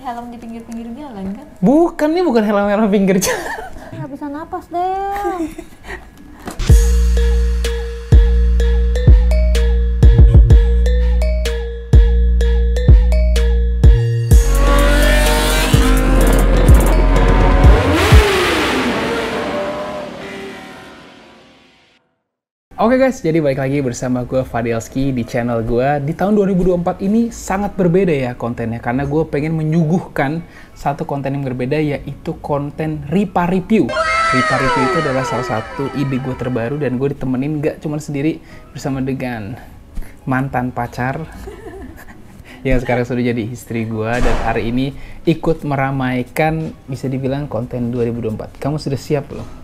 helm di pinggir-pinggir jalan kan? Bukan nih, bukan helm-helm pinggir jalan. Nggak bisa napas deh. Oke okay guys, jadi balik lagi bersama gue Fadelski di channel gue. Di tahun 2024 ini sangat berbeda ya kontennya, karena gue pengen menyuguhkan satu konten yang berbeda yaitu konten Ripa Review. Ripa Review itu adalah salah satu ide gue terbaru dan gue ditemenin gak cuma sendiri bersama dengan mantan pacar yang sekarang sudah jadi istri gue dan hari ini ikut meramaikan bisa dibilang konten 2024. Kamu sudah siap loh?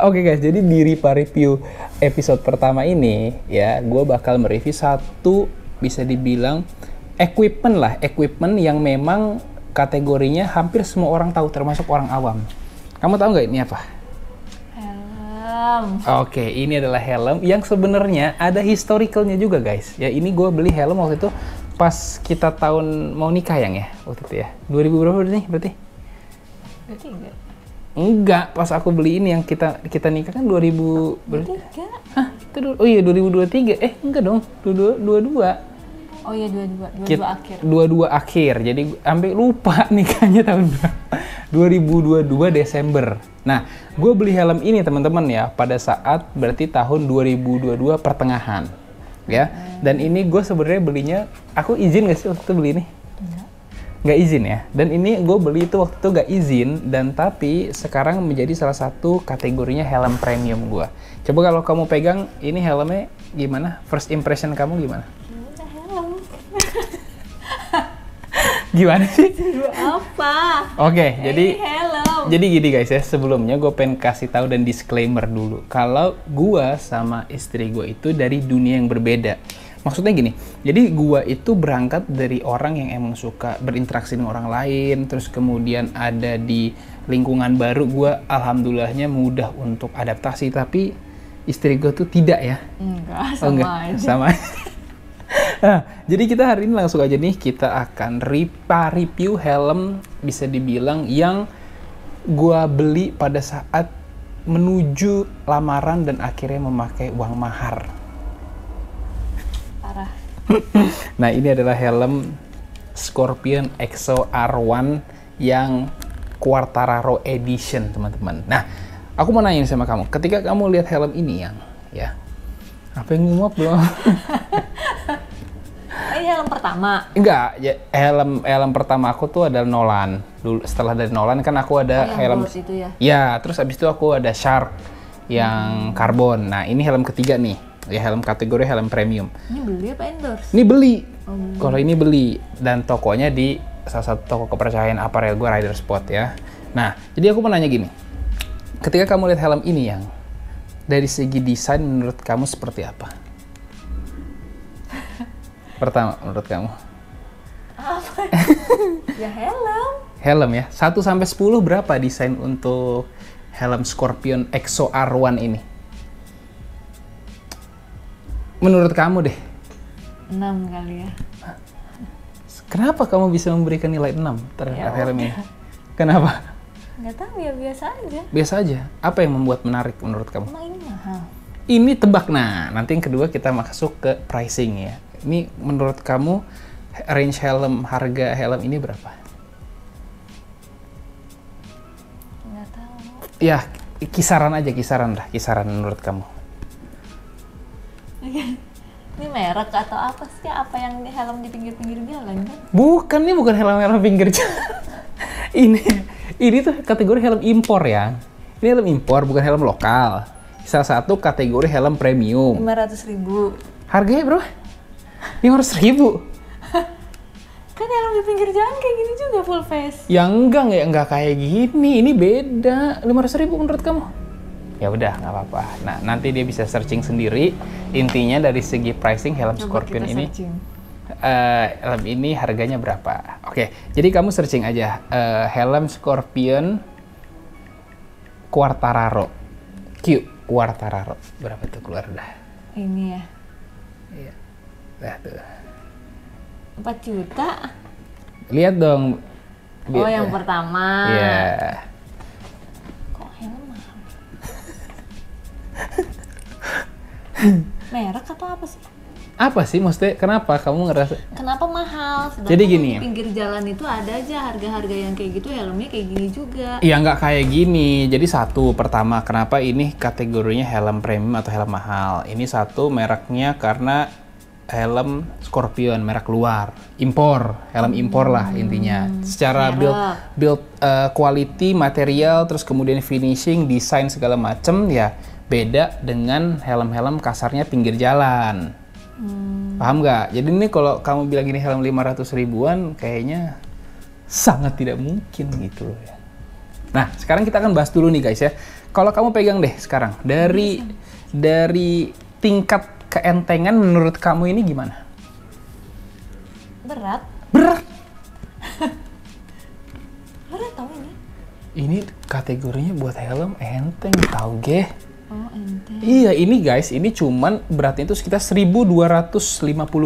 Oke okay guys, jadi di Ripa Review episode pertama ini ya, gue bakal mereview satu bisa dibilang equipment lah, equipment yang memang kategorinya hampir semua orang tahu, termasuk orang awam. Kamu tahu nggak ini apa? Helm. Oke, okay, ini adalah helm yang sebenarnya ada historicalnya juga guys. Ya ini gue beli helm waktu itu pas kita tahun mau nikah yang ya waktu itu ya. 2000 berapa nih berarti? Berarti enggak. Enggak, pas aku beli ini yang kita kita nikah kan 2000 berarti. Hah, itu oh iya 2023. Eh, enggak dong. 22 Oh iya 22, 22 Kit, akhir. 22 akhir. Jadi sampai lupa nikahnya tahun 2022 Desember. Nah, gue beli helm ini teman-teman ya pada saat berarti tahun 2022 pertengahan. Ya. Hmm. Dan ini gue sebenarnya belinya aku izin gak sih waktu itu beli ini? Enggak nggak izin ya dan ini gue beli itu waktu itu nggak izin dan tapi sekarang menjadi salah satu kategorinya helm premium gue coba kalau kamu pegang ini helmnya gimana first impression kamu gimana helm gimana sih apa oke okay, jadi helm. jadi gini guys ya sebelumnya gue pengen kasih tahu dan disclaimer dulu kalau gue sama istri gue itu dari dunia yang berbeda maksudnya gini jadi gua itu berangkat dari orang yang emang suka berinteraksi dengan orang lain terus kemudian ada di lingkungan baru gua alhamdulillahnya mudah untuk adaptasi tapi istri gue tuh tidak ya enggak oh, sama oh, enggak. aja sama nah, jadi kita hari ini langsung aja nih kita akan ripa review helm bisa dibilang yang gua beli pada saat menuju lamaran dan akhirnya memakai uang mahar nah ini adalah helm Scorpion EXO R1 yang Quartararo Edition teman-teman. Nah, aku mau nanya sama kamu, ketika kamu lihat helm ini yang ya apa yang nguap loh? ini helm pertama? Enggak, ya, helm helm pertama aku tuh ada Nolan. Dulu setelah dari Nolan kan aku ada oh, helm itu ya. Ya, terus abis itu aku ada Shark yang karbon. Hmm. Nah, ini helm ketiga nih ya helm kategori helm premium. Ini beli apa endorse? Ini beli. Oh, Kalau ini beli dan tokonya di salah satu toko kepercayaan aparel gue Rider Spot ya. Nah, jadi aku mau nanya gini. Ketika kamu lihat helm ini yang dari segi desain menurut kamu seperti apa? Pertama menurut kamu? Apa? ya helm. Helm ya. 1 sampai 10 berapa desain untuk helm Scorpion EXO R1 ini? menurut kamu deh? 6 kali ya. Kenapa kamu bisa memberikan nilai 6 ya terhadap ya, film Kenapa? Nggak tahu ya, biasa aja. Biasa aja. Apa yang membuat menarik menurut kamu? Emang ini mahal. Ini tebak. Nah, nanti yang kedua kita masuk ke pricing ya. Ini menurut kamu range helm, harga helm ini berapa? Nggak tahu. Ya, kisaran aja, kisaran lah. Kisaran menurut kamu ini merek atau apa sih apa yang di helm di pinggir-pinggir jalan Bukan ini bukan helm-helm pinggir jalan. ini ini tuh kategori helm impor ya. Ini helm impor bukan helm lokal. Salah satu kategori helm premium. 500 ribu. Harganya bro? 500 ribu. kan helm di pinggir jalan kayak gini juga full face. Ya enggak, enggak, enggak kayak gini. Ini beda. 500 ribu menurut kamu? ya udah nggak apa-apa. Nah nanti dia bisa searching sendiri. Intinya dari segi pricing helm Coba Scorpion ini, uh, helm ini harganya berapa? Oke, okay, jadi kamu searching aja uh, helm Scorpion Quartararo Q Quartararo berapa tuh keluar dah? Ini ya. Iya. dah tuh. 4 juta. Lihat dong. Oh, yang pertama. Iya. Yeah merek atau apa sih apa sih maksudnya kenapa kamu ngerasa kenapa mahal Sedangkan jadi gini ya. pinggir jalan itu ada aja harga-harga yang kayak gitu helmnya kayak gini juga iya nggak kayak gini jadi satu pertama kenapa ini kategorinya helm premium atau helm mahal ini satu mereknya karena helm Scorpion merek luar impor helm impor lah hmm. intinya secara merek. build build uh, quality material terus kemudian finishing desain segala macem ya beda dengan helm-helm kasarnya pinggir jalan. Hmm. Paham nggak? Jadi ini kalau kamu bilang ini helm 500 ribuan, kayaknya sangat tidak mungkin gitu loh ya. Nah, sekarang kita akan bahas dulu nih guys ya. Kalau kamu pegang deh sekarang dari dari tingkat keentengan menurut kamu ini gimana? Berat. Berat. Berat tau ini. Ini kategorinya buat helm enteng tau geh. Oh, Iya, ini guys, ini cuman beratnya itu sekitar 1250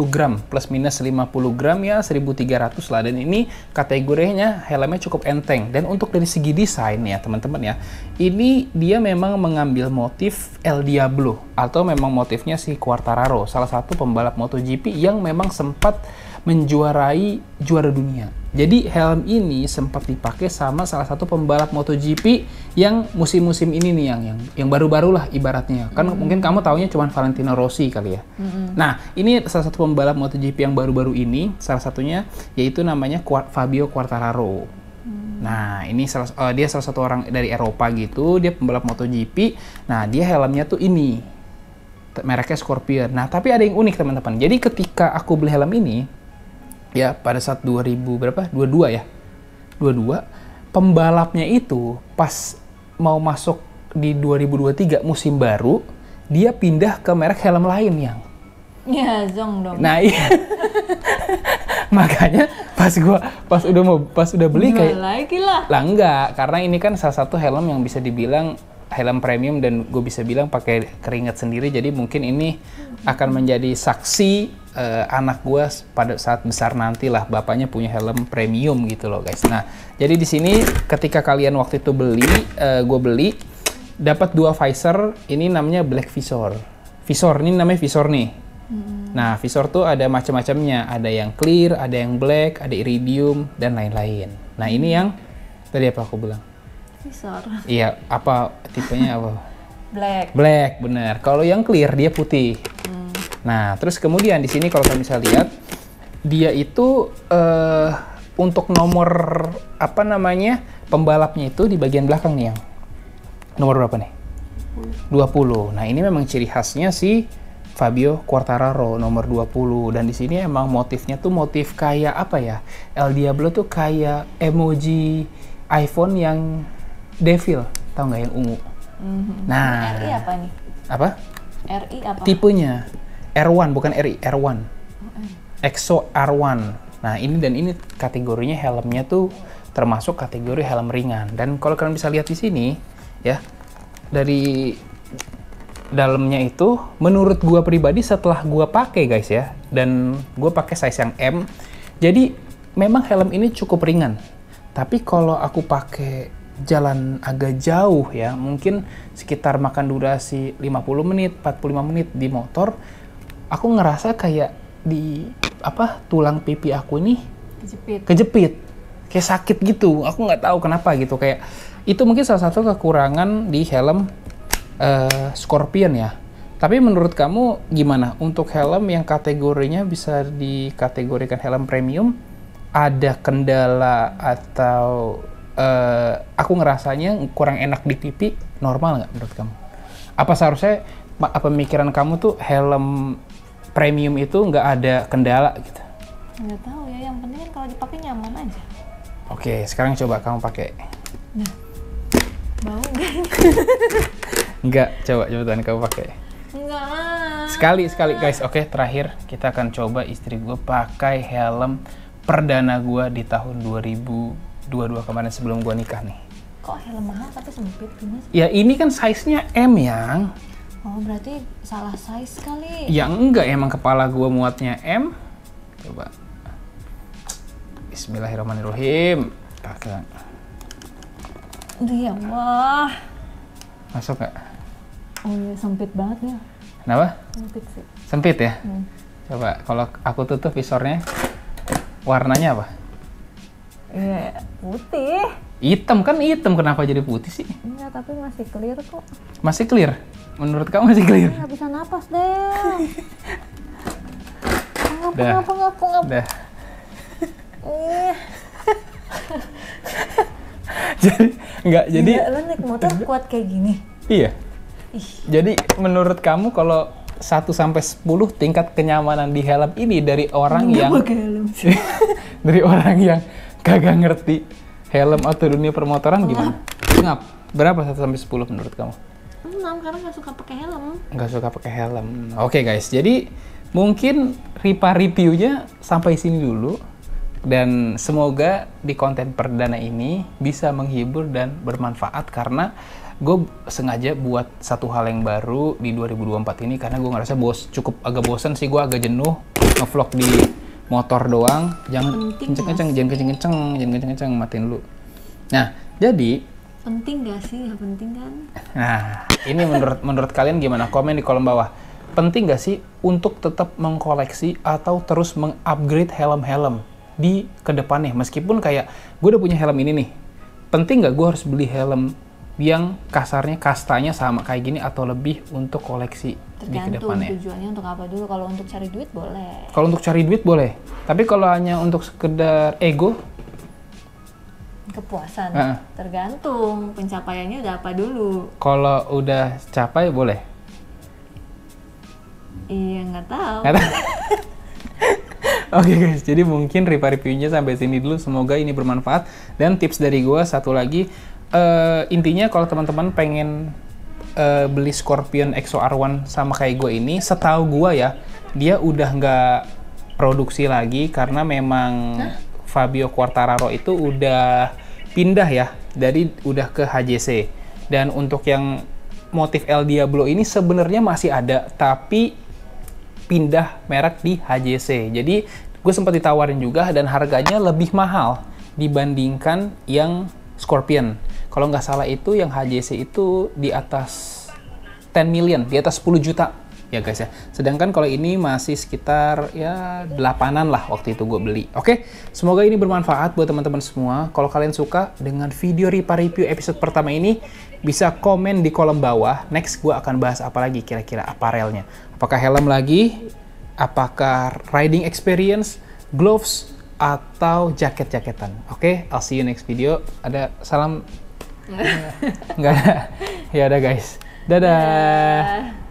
gram plus minus 50 gram ya 1300 lah dan ini kategorinya helmnya cukup enteng. Dan untuk dari segi desain ya, teman-teman ya. Ini dia memang mengambil motif El Diablo atau memang motifnya si Quartararo, salah satu pembalap MotoGP yang memang sempat menjuarai juara dunia. Jadi helm ini sempat dipakai sama salah satu pembalap MotoGP yang musim-musim ini nih yang yang yang baru-baru lah ibaratnya. Kan mm -hmm. mungkin kamu taunya cuma Valentino Rossi kali ya. Mm -hmm. Nah, ini salah satu pembalap MotoGP yang baru-baru ini salah satunya yaitu namanya Fabio Quartararo. Hmm. Nah, ini salah, uh, dia salah satu orang dari Eropa gitu, dia pembalap MotoGP. Nah, dia helmnya tuh ini, mereknya Scorpion. Nah, tapi ada yang unik teman-teman. Jadi ketika aku beli helm ini, ya pada saat 2000 berapa 22 ya 22 pembalapnya itu pas mau masuk di 2023 musim baru dia pindah ke merek helm lain yang ya zong dong nah iya makanya pas gua pas udah mau pas udah beli Jual kayak lagi lah lah enggak karena ini kan salah satu helm yang bisa dibilang helm premium dan gue bisa bilang pakai keringat sendiri jadi mungkin ini akan menjadi saksi uh, anak gue pada saat besar nanti lah bapaknya punya helm premium gitu loh guys. Nah jadi di sini ketika kalian waktu itu beli, uh, eh, gue beli dapat dua visor. Ini namanya black visor. Visor ini namanya visor nih. Hmm. Nah visor tuh ada macam-macamnya. Ada yang clear, ada yang black, ada iridium dan lain-lain. Nah ini yang tadi apa aku bilang? Visor. Iya apa tipenya apa? black. Black benar. Kalau yang clear dia putih. Hmm. Nah, terus kemudian di sini kalau kalian bisa lihat, dia itu uh, untuk nomor apa namanya pembalapnya itu di bagian belakang nih yang nomor berapa nih? 20. Nah, ini memang ciri khasnya si Fabio Quartararo nomor 20 dan di sini emang motifnya tuh motif kayak apa ya? El Diablo tuh kayak emoji iPhone yang devil, tau nggak yang ungu. Mm -hmm. Nah, RI apa nih? Apa? RI apa? Tipenya. R1 bukan RI, R1. EXO R1. Nah, ini dan ini kategorinya helmnya tuh termasuk kategori helm ringan. Dan kalau kalian bisa lihat di sini ya, dari dalamnya itu menurut gua pribadi setelah gua pakai guys ya dan gua pakai size yang M. Jadi memang helm ini cukup ringan. Tapi kalau aku pakai jalan agak jauh ya, mungkin sekitar makan durasi 50 menit, 45 menit di motor, aku ngerasa kayak di apa tulang pipi aku ini kejepit kejepit kayak sakit gitu aku nggak tahu kenapa gitu kayak itu mungkin salah satu kekurangan di helm uh, Scorpion ya tapi menurut kamu gimana untuk helm yang kategorinya bisa dikategorikan helm premium? Ada kendala atau uh, aku ngerasanya kurang enak di pipi normal nggak menurut kamu? Apa seharusnya pemikiran kamu tuh helm premium itu nggak ada kendala gitu? Nggak tahu ya, yang penting kan kalau dipakai nyaman aja. Oke, sekarang coba kamu pakai. Nah, bau nggak? nggak, coba coba kamu pakai. Nggak. Sekali sekali guys, oke terakhir kita akan coba istri gue pakai helm perdana gue di tahun 2022 kemarin sebelum gue nikah nih. Kok helm mahal tapi sempit Ya ini kan size-nya M yang. Oh berarti salah size kali? Ya enggak emang kepala gue muatnya M. Coba. Bismillahirrahmanirrahim. Pakai. Ya Allah. Masuk gak? Oh iya, sempit banget ya. Kenapa? Sempit sih. Sempit ya? Hmm. Coba kalau aku tutup visornya, warnanya apa? Iya, putih. Hitam kan hitam, kenapa jadi putih sih? Enggak, iya, tapi masih clear kok. Masih clear? Menurut kamu masih clear? Nggak iya, bisa napas deh. ngapa, ngapung ngapa, ngapa, jadi, enggak jadi... lo naik motor kuat kayak gini. Iya. Ih. Jadi, menurut kamu kalau 1 sampai 10 tingkat kenyamanan di helm ini dari orang yang pakai helm sih. dari orang yang kagak ngerti helm atau dunia permotoran gimana? Ngap. Berapa 1 sampai 10 menurut kamu? 6 karena nggak suka pakai helm. Nggak suka pakai helm. Oke okay, guys, jadi mungkin Ripa reviewnya sampai sini dulu dan semoga di konten perdana ini bisa menghibur dan bermanfaat karena gue sengaja buat satu hal yang baru di 2024 ini karena gue ngerasa bos cukup agak bosan sih gue agak jenuh ngevlog di motor doang jangan kenceng-kenceng jangan kenceng-kenceng jangan kenceng-kenceng matiin lu nah jadi penting gak sih ya penting kan nah ini menurut menurut kalian gimana komen di kolom bawah penting gak sih untuk tetap mengkoleksi atau terus mengupgrade helm-helm di nih meskipun kayak gue udah punya helm ini nih penting gak gue harus beli helm yang kasarnya kastanya sama kayak gini atau lebih untuk koleksi tergantung tujuannya untuk apa dulu kalau untuk cari duit boleh kalau untuk cari duit boleh tapi kalau hanya untuk sekedar ego kepuasan uh -uh. tergantung pencapaiannya udah apa dulu kalau udah capai boleh iya nggak tahu Oke okay guys, jadi mungkin review reviewnya sampai sini dulu. Semoga ini bermanfaat dan tips dari gue satu lagi uh, intinya kalau teman-teman pengen uh, beli Scorpion EXO R1 sama kayak gue ini, setahu gue ya, dia udah nggak produksi lagi karena memang Hah? Fabio Quartararo itu udah pindah ya, dari udah ke HJC. Dan untuk yang motif El Diablo ini sebenarnya masih ada, tapi pindah merek di HJC. Jadi gue sempat ditawarin juga dan harganya lebih mahal dibandingkan yang Scorpion. Kalau nggak salah itu yang HJC itu di atas 10 million, di atas 10 juta ya guys ya. Sedangkan kalau ini masih sekitar ya delapanan lah waktu itu gue beli. Oke, semoga ini bermanfaat buat teman-teman semua. Kalau kalian suka dengan video Ripa Review episode pertama ini, bisa komen di kolom bawah. Next gue akan bahas apa lagi kira-kira aparelnya. Apakah helm lagi? Apakah riding experience? Gloves? Atau jaket-jaketan? Oke, I'll see you next video. Ada salam nggak Enggak. ya ada guys dadah, dadah.